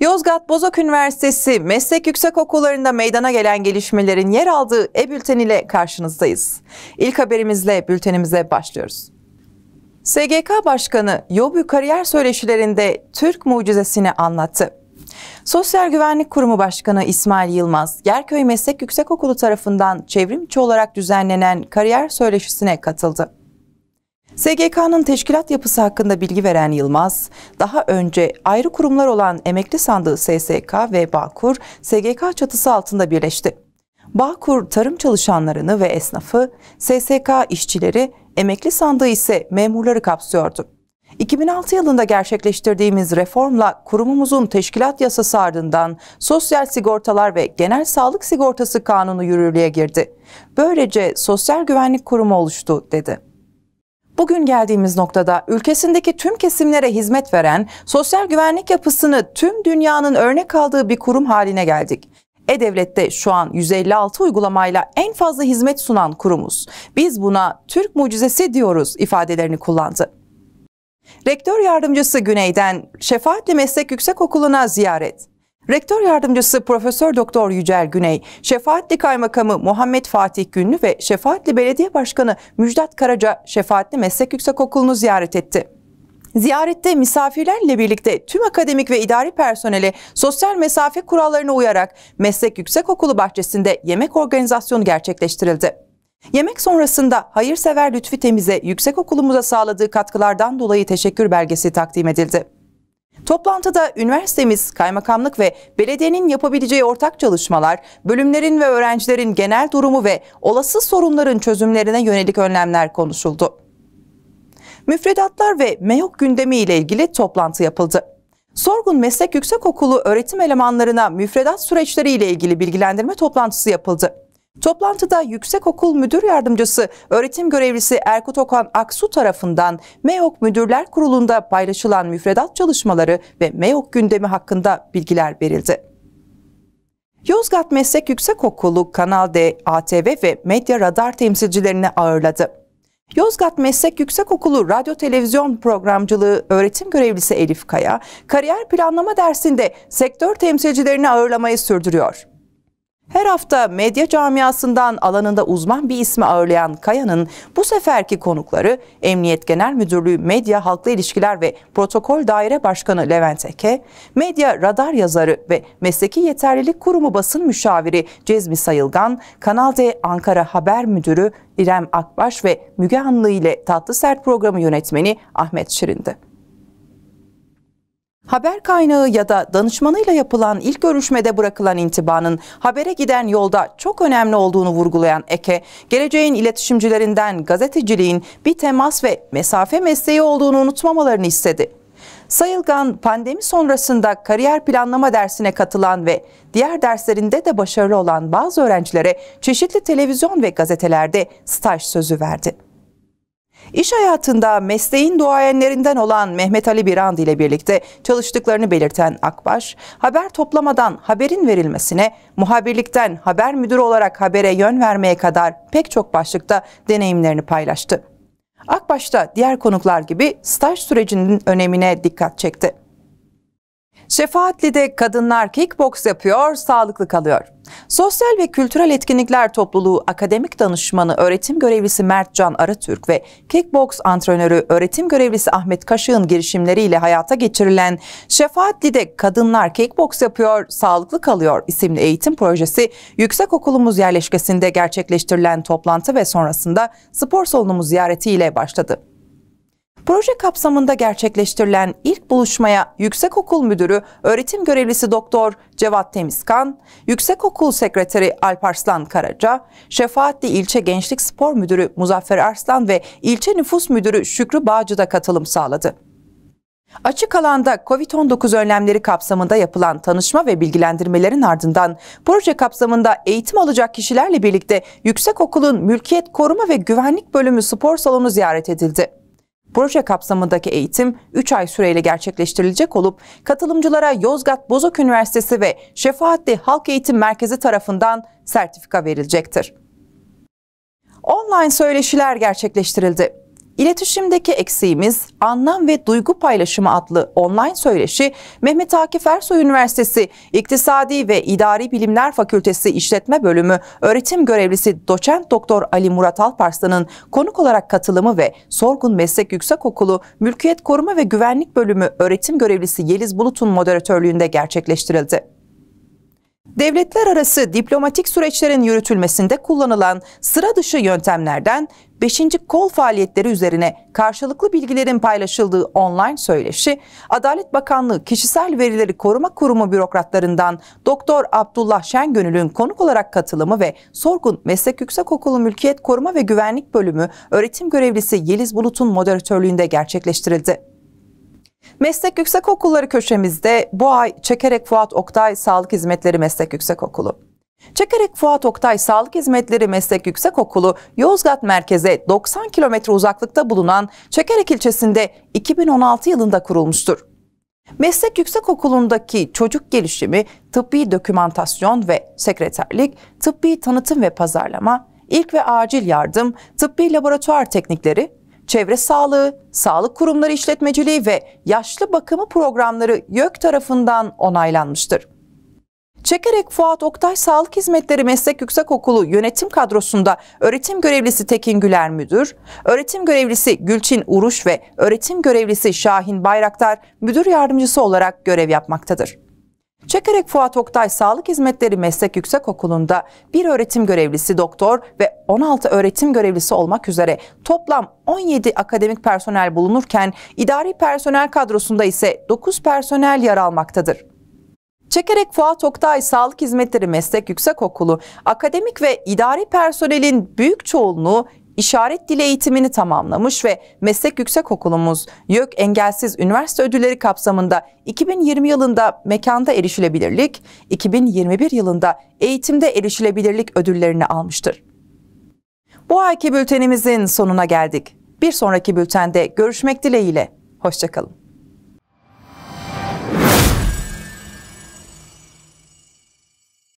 Yozgat Bozok Üniversitesi Meslek Yüksekokullarında meydana gelen gelişmelerin yer aldığı e-bülten ile karşınızdayız. İlk haberimizle bültenimize başlıyoruz. SGK Başkanı YOBÜ kariyer söyleşilerinde Türk mucizesini anlattı. Sosyal Güvenlik Kurumu Başkanı İsmail Yılmaz, Yerköy Meslek Yüksekokulu tarafından çevrimçi olarak düzenlenen kariyer söyleşisine katıldı. SGK'nın teşkilat yapısı hakkında bilgi veren Yılmaz, daha önce ayrı kurumlar olan emekli sandığı SSK ve Bağkur, SGK çatısı altında birleşti. Bağkur tarım çalışanlarını ve esnafı, SSK işçileri, emekli sandığı ise memurları kapsıyordu. 2006 yılında gerçekleştirdiğimiz reformla kurumumuzun teşkilat yasası ardından Sosyal Sigortalar ve Genel Sağlık Sigortası Kanunu yürürlüğe girdi. Böylece Sosyal Güvenlik Kurumu oluştu dedi. Bugün geldiğimiz noktada ülkesindeki tüm kesimlere hizmet veren sosyal güvenlik yapısını tüm dünyanın örnek aldığı bir kurum haline geldik. E-Devlet'te şu an 156 uygulamayla en fazla hizmet sunan kurumuz. Biz buna Türk mucizesi diyoruz ifadelerini kullandı. Rektör yardımcısı Güney'den Şefaatli Meslek Yüksekokulu'na ziyaret. Rektör yardımcısı Profesör Doktor Yücel Güney, Şefaatli Kaymakamı Muhammed Fatih Günlü ve Şefaatli Belediye Başkanı Müjdat Karaca Şefaatli Meslek Yüksekokulu'nu ziyaret etti. Ziyarette misafirlerle birlikte tüm akademik ve idari personeli sosyal mesafe kurallarına uyarak Meslek Yüksekokulu bahçesinde yemek organizasyonu gerçekleştirildi. Yemek sonrasında hayırsever Lütfi Temiz'e yüksekokulumuza sağladığı katkılardan dolayı teşekkür belgesi takdim edildi. Toplantıda üniversitemiz, kaymakamlık ve belediyenin yapabileceği ortak çalışmalar, bölümlerin ve öğrencilerin genel durumu ve olası sorunların çözümlerine yönelik önlemler konuşuldu. Müfredatlar ve MEOK gündemi ile ilgili toplantı yapıldı. Sorgun Meslek Yüksekokulu öğretim elemanlarına müfredat süreçleri ile ilgili bilgilendirme toplantısı yapıldı. Toplantıda Yüksekokul Müdür Yardımcısı Öğretim Görevlisi Erkut Okan Aksu tarafından MEOK Müdürler Kurulu'nda paylaşılan müfredat çalışmaları ve MEOK gündemi hakkında bilgiler verildi. Yozgat Meslek Yüksekokulu Kanal D, ATV ve Medya Radar temsilcilerini ağırladı. Yozgat Meslek Yüksekokulu Radyo Televizyon Programcılığı öğretim görevlisi Elif Kaya, kariyer planlama dersinde sektör temsilcilerini ağırlamayı sürdürüyor. Her hafta medya camiasından alanında uzman bir ismi ağırlayan Kaya'nın bu seferki konukları Emniyet Genel Müdürlüğü Medya Halkla İlişkiler ve Protokol Daire Başkanı Levent Eke, Medya Radar yazarı ve Mesleki Yeterlilik Kurumu basın müşaviri Cezmi Sayılgan, Kanal D Ankara Haber Müdürü İrem Akbaş ve Müge Anlı ile Tatlı Sert programı yönetmeni Ahmet Şirin'di. Haber kaynağı ya da danışmanıyla yapılan ilk görüşmede bırakılan intibanın habere giden yolda çok önemli olduğunu vurgulayan Eke, geleceğin iletişimcilerinden gazeteciliğin bir temas ve mesafe mesleği olduğunu unutmamalarını istedi. Sayılgan pandemi sonrasında kariyer planlama dersine katılan ve diğer derslerinde de başarılı olan bazı öğrencilere çeşitli televizyon ve gazetelerde staj sözü verdi. İş hayatında mesleğin duayenlerinden olan Mehmet Ali Birand ile birlikte çalıştıklarını belirten Akbaş, haber toplamadan haberin verilmesine, muhabirlikten haber müdürü olarak habere yön vermeye kadar pek çok başlıkta deneyimlerini paylaştı. Akbaş da diğer konuklar gibi staj sürecinin önemine dikkat çekti. Şefaatli'de kadınlar kickbox yapıyor, sağlıklı kalıyor. Sosyal ve Kültürel Etkinlikler Topluluğu Akademik Danışmanı Öğretim Görevlisi Mert Can Aratürk ve kickbox antrenörü Öğretim Görevlisi Ahmet Kaşık'ın girişimleriyle hayata geçirilen Şefaatli'de Kadınlar Kickbox Yapıyor, Sağlıklı Kalıyor isimli eğitim projesi yüksekokulumuz yerleşkesinde gerçekleştirilen toplantı ve sonrasında spor salonumu ziyaretiyle başladı. Proje kapsamında gerçekleştirilen ilk buluşmaya Yüksekokul Müdürü Öğretim Görevlisi Doktor Cevat Temizkan, Yüksekokul Sekreteri Alparslan Karaca, Şefaatli İlçe Gençlik Spor Müdürü Muzaffer Arslan ve İlçe Nüfus Müdürü Şükrü Bağcı da katılım sağladı. Açık alanda COVID-19 önlemleri kapsamında yapılan tanışma ve bilgilendirmelerin ardından proje kapsamında eğitim alacak kişilerle birlikte Yüksekokul'un Mülkiyet Koruma ve Güvenlik Bölümü spor salonu ziyaret edildi. Proje kapsamındaki eğitim 3 ay süreyle gerçekleştirilecek olup katılımcılara Yozgat Bozok Üniversitesi ve Şefaatli Halk Eğitim Merkezi tarafından sertifika verilecektir. Online söyleşiler gerçekleştirildi. İletişimdeki eksiğimiz Anlam ve Duygu Paylaşımı adlı online söyleşi Mehmet Akif Ersoy Üniversitesi İktisadi ve İdari Bilimler Fakültesi İşletme Bölümü öğretim görevlisi doçent doktor Ali Murat Alparslan'ın konuk olarak katılımı ve Sorgun Meslek Yüksekokulu Mülkiyet Koruma ve Güvenlik Bölümü öğretim görevlisi Yeliz Bulut'un moderatörlüğünde gerçekleştirildi. Devletler arası diplomatik süreçlerin yürütülmesinde kullanılan sıra dışı yöntemlerden 5. kol faaliyetleri üzerine karşılıklı bilgilerin paylaşıldığı online söyleşi, Adalet Bakanlığı Kişisel Verileri Koruma Kurumu bürokratlarından Doktor Abdullah Şengönül'ün konuk olarak katılımı ve Sorgun Meslek Yüksekokulu Mülkiyet Koruma ve Güvenlik Bölümü öğretim görevlisi Yeliz Bulut'un moderatörlüğünde gerçekleştirildi. Meslek Yüksek Okulları köşemizde bu ay Çekerek Fuat Oktay Sağlık Hizmetleri Meslek Yüksek Okulu. Çekerek Fuat Oktay Sağlık Hizmetleri Meslek Yüksek Okulu Yozgat merkeze 90 kilometre uzaklıkta bulunan Çekerek ilçesinde 2016 yılında kurulmuştur. Meslek Yüksek Okulundaki çocuk gelişimi, tıbbi dokümantasyon ve sekreterlik, tıbbi tanıtım ve pazarlama, ilk ve acil yardım, tıbbi laboratuvar teknikleri, çevre sağlığı, sağlık kurumları işletmeciliği ve yaşlı bakımı programları YÖK tarafından onaylanmıştır. Çekerek Fuat Oktay Sağlık Hizmetleri Meslek Yüksekokulu yönetim kadrosunda öğretim görevlisi Tekin Güler Müdür, öğretim görevlisi Gülçin Uruş ve öğretim görevlisi Şahin Bayraktar müdür yardımcısı olarak görev yapmaktadır. Çekerek Fuat Oktay Sağlık Hizmetleri Meslek Yüksek Okulu'nda bir öğretim görevlisi doktor ve 16 öğretim görevlisi olmak üzere toplam 17 akademik personel bulunurken idari personel kadrosunda ise 9 personel yer almaktadır. Çekerek Fuat Oktay Sağlık Hizmetleri Meslek Yüksek Okulu akademik ve idari personelin büyük çoğunluğu işaret dili eğitimini tamamlamış ve Meslek yüksek okulumuz YÖK Engelsiz Üniversite Ödülleri kapsamında 2020 yılında mekanda erişilebilirlik, 2021 yılında eğitimde erişilebilirlik ödüllerini almıştır. Bu ayki bültenimizin sonuna geldik. Bir sonraki bültende görüşmek dileğiyle. Hoşçakalın.